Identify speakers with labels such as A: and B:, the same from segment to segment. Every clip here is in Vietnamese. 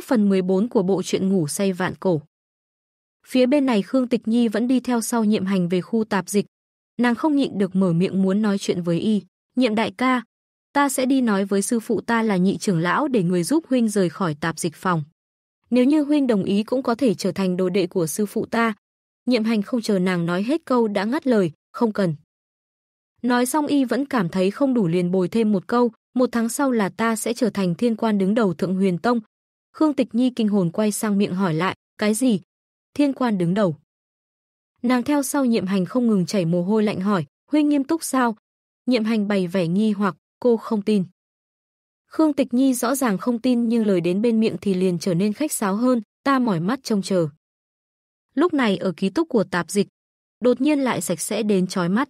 A: tiếp phần 14 của bộ truyện ngủ say vạn cổ. Phía bên này Khương Tịch Nhi vẫn đi theo sau nhiệm hành về khu tạp dịch. Nàng không nhịn được mở miệng muốn nói chuyện với y. Nhiệm đại ca, ta sẽ đi nói với sư phụ ta là nhị trưởng lão để người giúp huynh rời khỏi tạp dịch phòng. Nếu như huynh đồng ý cũng có thể trở thành đồ đệ của sư phụ ta. Nhiệm hành không chờ nàng nói hết câu đã ngắt lời, không cần. Nói xong y vẫn cảm thấy không đủ liền bồi thêm một câu, một tháng sau là ta sẽ trở thành thiên quan đứng đầu thượng huyền tông, Khương Tịch Nhi kinh hồn quay sang miệng hỏi lại, cái gì? Thiên quan đứng đầu. Nàng theo sau nhiệm hành không ngừng chảy mồ hôi lạnh hỏi, Huy nghiêm túc sao? Nhiệm hành bày vẻ nghi hoặc, cô không tin. Khương Tịch Nhi rõ ràng không tin nhưng lời đến bên miệng thì liền trở nên khách sáo hơn, ta mỏi mắt trông chờ. Lúc này ở ký túc của tạp dịch, đột nhiên lại sạch sẽ đến chói mắt.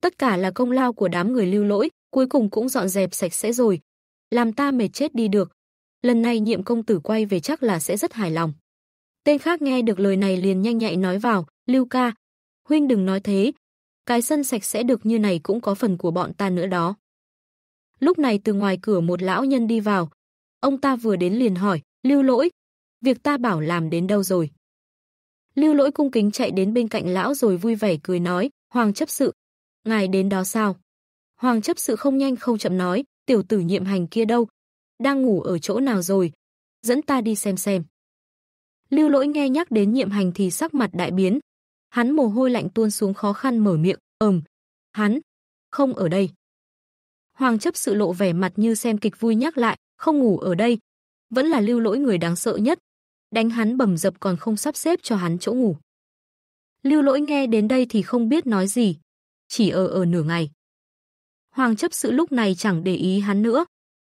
A: Tất cả là công lao của đám người lưu lỗi, cuối cùng cũng dọn dẹp sạch sẽ rồi. Làm ta mệt chết đi được, lần này nhiệm công tử quay về chắc là sẽ rất hài lòng. Tên khác nghe được lời này liền nhanh nhạy nói vào, Lưu ca, huynh đừng nói thế, cái sân sạch sẽ được như này cũng có phần của bọn ta nữa đó. Lúc này từ ngoài cửa một lão nhân đi vào, ông ta vừa đến liền hỏi, Lưu lỗi, việc ta bảo làm đến đâu rồi? Lưu lỗi cung kính chạy đến bên cạnh lão rồi vui vẻ cười nói, Hoàng chấp sự, ngài đến đó sao? Hoàng chấp sự không nhanh không chậm nói, tiểu tử nhiệm hành kia đâu, đang ngủ ở chỗ nào rồi, dẫn ta đi xem xem. Lưu lỗi nghe nhắc đến nhiệm hành thì sắc mặt đại biến. Hắn mồ hôi lạnh tuôn xuống khó khăn mở miệng, ầm. Hắn, không ở đây. Hoàng chấp sự lộ vẻ mặt như xem kịch vui nhắc lại, không ngủ ở đây. Vẫn là lưu lỗi người đáng sợ nhất. Đánh hắn bầm dập còn không sắp xếp cho hắn chỗ ngủ. Lưu lỗi nghe đến đây thì không biết nói gì. Chỉ ở ở nửa ngày. Hoàng chấp sự lúc này chẳng để ý hắn nữa,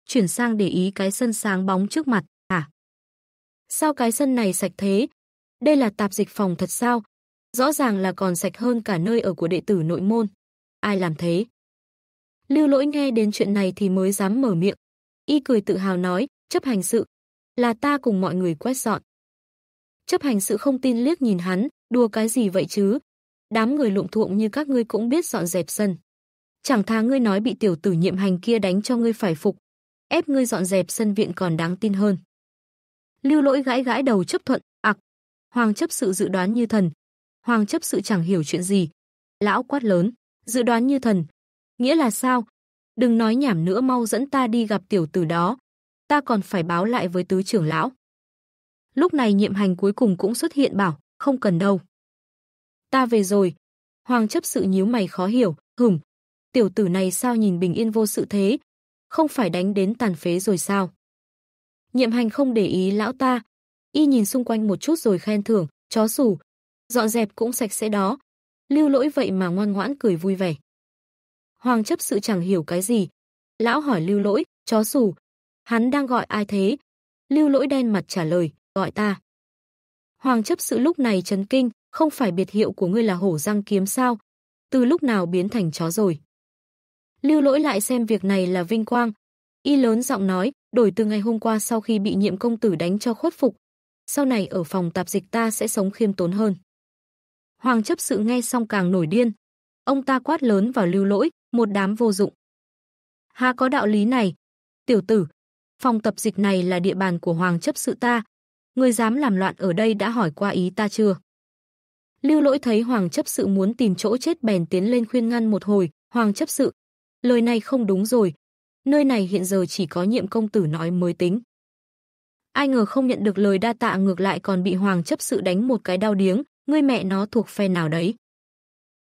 A: chuyển sang để ý cái sân sáng bóng trước mặt, à? Sao cái sân này sạch thế? Đây là tạp dịch phòng thật sao? Rõ ràng là còn sạch hơn cả nơi ở của đệ tử nội môn. Ai làm thế? Lưu lỗi nghe đến chuyện này thì mới dám mở miệng. Y cười tự hào nói, chấp hành sự, là ta cùng mọi người quét dọn. Chấp hành sự không tin liếc nhìn hắn, đùa cái gì vậy chứ? Đám người lụng thuộng như các ngươi cũng biết dọn dẹp sân. Chẳng thà ngươi nói bị tiểu tử nhiệm hành kia đánh cho ngươi phải phục, ép ngươi dọn dẹp sân viện còn đáng tin hơn. Lưu Lỗi gãi gãi đầu chấp thuận, "Ặc." Hoàng chấp sự dự đoán như thần. Hoàng chấp sự chẳng hiểu chuyện gì. Lão quát lớn, "Dự đoán như thần? Nghĩa là sao? Đừng nói nhảm nữa mau dẫn ta đi gặp tiểu tử đó, ta còn phải báo lại với tứ trưởng lão." Lúc này nhiệm hành cuối cùng cũng xuất hiện bảo, "Không cần đâu. Ta về rồi." Hoàng chấp sự nhíu mày khó hiểu, hửm, tiểu tử này sao nhìn bình yên vô sự thế, không phải đánh đến tàn phế rồi sao? Nhiệm hành không để ý lão ta, y nhìn xung quanh một chút rồi khen thưởng, chó sủ, dọn dẹp cũng sạch sẽ đó. Lưu lỗi vậy mà ngoan ngoãn cười vui vẻ. Hoàng chấp sự chẳng hiểu cái gì. Lão hỏi lưu lỗi, chó sủ, hắn đang gọi ai thế? Lưu lỗi đen mặt trả lời, gọi ta. Hoàng chấp sự lúc này chấn kinh, không phải biệt hiệu của ngươi là hổ răng kiếm sao? Từ lúc nào biến thành chó rồi? Lưu lỗi lại xem việc này là vinh quang. Y lớn giọng nói, đổi từ ngày hôm qua sau khi bị nhiệm công tử đánh cho khuất phục. Sau này ở phòng tạp dịch ta sẽ sống khiêm tốn hơn. Hoàng chấp sự nghe xong càng nổi điên. Ông ta quát lớn vào lưu lỗi, một đám vô dụng. Hà có đạo lý này. Tiểu tử, phòng tập dịch này là địa bàn của hoàng chấp sự ta. Người dám làm loạn ở đây đã hỏi qua ý ta chưa? Lưu lỗi thấy hoàng chấp sự muốn tìm chỗ chết bèn tiến lên khuyên ngăn một hồi. Hoàng chấp sự, Lời này không đúng rồi. Nơi này hiện giờ chỉ có nhiệm công tử nói mới tính. Ai ngờ không nhận được lời đa tạ ngược lại còn bị Hoàng chấp sự đánh một cái đau điếng, ngươi mẹ nó thuộc phe nào đấy.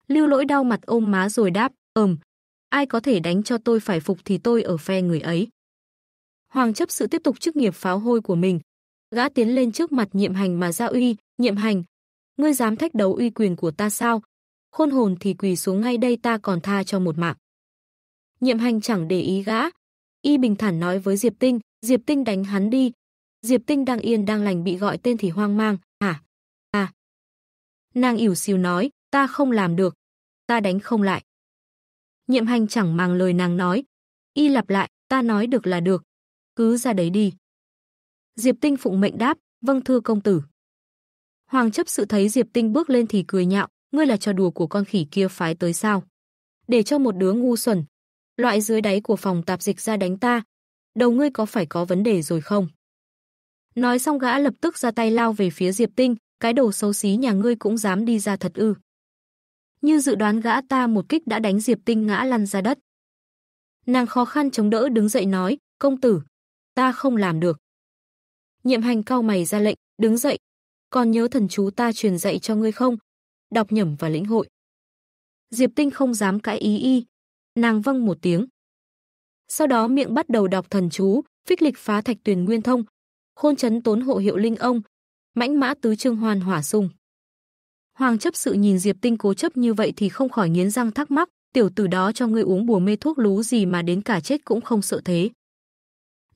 A: Lưu lỗi đau mặt ôm má rồi đáp, ừm, ai có thể đánh cho tôi phải phục thì tôi ở phe người ấy. Hoàng chấp sự tiếp tục chức nghiệp pháo hôi của mình. Gã tiến lên trước mặt nhiệm hành mà ra uy, nhiệm hành. Ngươi dám thách đấu uy quyền của ta sao? Khôn hồn thì quỳ xuống ngay đây ta còn tha cho một mạng. Nhiệm hành chẳng để ý gã. Y bình thản nói với Diệp Tinh, Diệp Tinh đánh hắn đi. Diệp Tinh đang yên đang lành bị gọi tên thì hoang mang, hả? À, à. Nàng ỉu xìu nói, ta không làm được, ta đánh không lại. Nhiệm hành chẳng màng lời nàng nói. Y lặp lại, ta nói được là được. Cứ ra đấy đi. Diệp Tinh phụng mệnh đáp, vâng thưa công tử. Hoàng chấp sự thấy Diệp Tinh bước lên thì cười nhạo, ngươi là trò đùa của con khỉ kia phái tới sao? Để cho một đứa ngu xuẩn, loại dưới đáy của phòng tạp dịch ra đánh ta. Đầu ngươi có phải có vấn đề rồi không? Nói xong gã lập tức ra tay lao về phía Diệp Tinh, cái đồ xấu xí nhà ngươi cũng dám đi ra thật ư. Như dự đoán gã ta một kích đã đánh Diệp Tinh ngã lăn ra đất. Nàng khó khăn chống đỡ đứng dậy nói, công tử, ta không làm được. Nhiệm hành cao mày ra lệnh, đứng dậy, còn nhớ thần chú ta truyền dạy cho ngươi không? Đọc nhẩm và lĩnh hội. Diệp Tinh không dám cãi ý y, Nàng vâng một tiếng. Sau đó miệng bắt đầu đọc thần chú, phích lịch phá thạch tuyền nguyên thông, khôn chấn tốn hộ hiệu linh ông, mãnh mã tứ trương hoàn hỏa sung. Hoàng chấp sự nhìn Diệp Tinh cố chấp như vậy thì không khỏi nghiến răng thắc mắc, tiểu tử đó cho ngươi uống bùa mê thuốc lú gì mà đến cả chết cũng không sợ thế.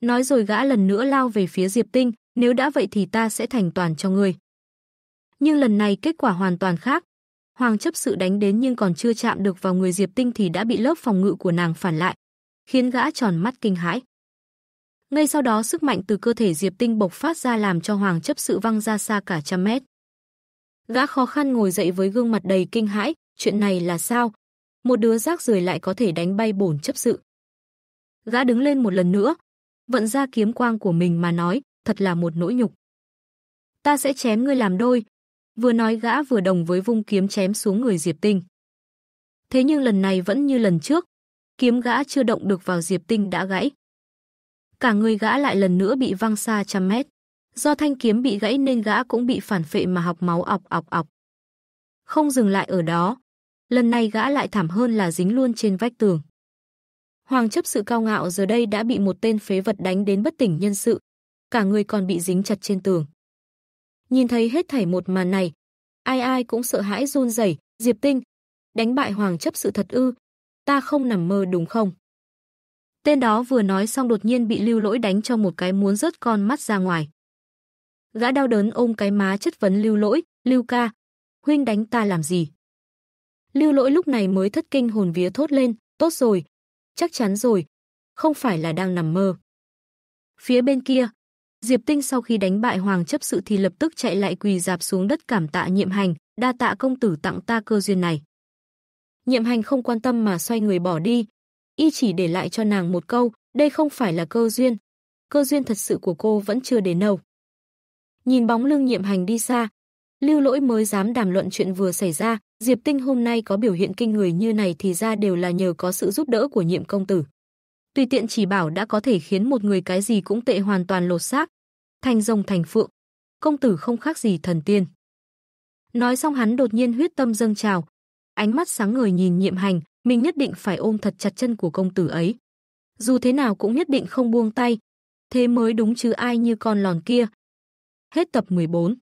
A: Nói rồi gã lần nữa lao về phía Diệp Tinh, nếu đã vậy thì ta sẽ thành toàn cho ngươi. Nhưng lần này kết quả hoàn toàn khác, Hoàng chấp sự đánh đến nhưng còn chưa chạm được vào người Diệp Tinh thì đã bị lớp phòng ngự của nàng phản lại, khiến gã tròn mắt kinh hãi. Ngay sau đó sức mạnh từ cơ thể Diệp Tinh bộc phát ra làm cho Hoàng chấp sự văng ra xa cả trăm mét. Gã khó khăn ngồi dậy với gương mặt đầy kinh hãi, chuyện này là sao? Một đứa rác rưởi lại có thể đánh bay bổn chấp sự. Gã đứng lên một lần nữa, vận ra kiếm quang của mình mà nói, thật là một nỗi nhục. Ta sẽ chém ngươi làm đôi, Vừa nói gã vừa đồng với vung kiếm chém xuống người Diệp Tinh. Thế nhưng lần này vẫn như lần trước, kiếm gã chưa động được vào Diệp Tinh đã gãy. Cả người gã lại lần nữa bị văng xa trăm mét. Do thanh kiếm bị gãy nên gã cũng bị phản phệ mà học máu ọc ọc ọc. Không dừng lại ở đó, lần này gã lại thảm hơn là dính luôn trên vách tường. Hoàng chấp sự cao ngạo giờ đây đã bị một tên phế vật đánh đến bất tỉnh nhân sự, cả người còn bị dính chặt trên tường. Nhìn thấy hết thảy một màn này, ai ai cũng sợ hãi run rẩy, Diệp Tinh, đánh bại hoàng chấp sự thật ư? Ta không nằm mơ đúng không? Tên đó vừa nói xong đột nhiên bị Lưu Lỗi đánh cho một cái muốn rớt con mắt ra ngoài. Gã đau đớn ôm cái má chất vấn Lưu Lỗi, "Lưu ca, huynh đánh ta làm gì?" Lưu Lỗi lúc này mới thất kinh hồn vía thốt lên, "Tốt rồi, chắc chắn rồi, không phải là đang nằm mơ." Phía bên kia, Diệp Tinh sau khi đánh bại Hoàng chấp sự thì lập tức chạy lại quỳ dạp xuống đất cảm tạ nhiệm hành, đa tạ công tử tặng ta cơ duyên này. Nhiệm hành không quan tâm mà xoay người bỏ đi, y chỉ để lại cho nàng một câu, đây không phải là cơ duyên, cơ duyên thật sự của cô vẫn chưa đến đâu. Nhìn bóng lưng nhiệm hành đi xa, lưu lỗi mới dám đàm luận chuyện vừa xảy ra, Diệp Tinh hôm nay có biểu hiện kinh người như này thì ra đều là nhờ có sự giúp đỡ của nhiệm công tử tùy tiện chỉ bảo đã có thể khiến một người cái gì cũng tệ hoàn toàn lột xác, thành rồng thành phượng, công tử không khác gì thần tiên. Nói xong hắn đột nhiên huyết tâm dâng trào, ánh mắt sáng ngời nhìn nhiệm hành, mình nhất định phải ôm thật chặt chân của công tử ấy. Dù thế nào cũng nhất định không buông tay, thế mới đúng chứ ai như con lòn kia. Hết tập 14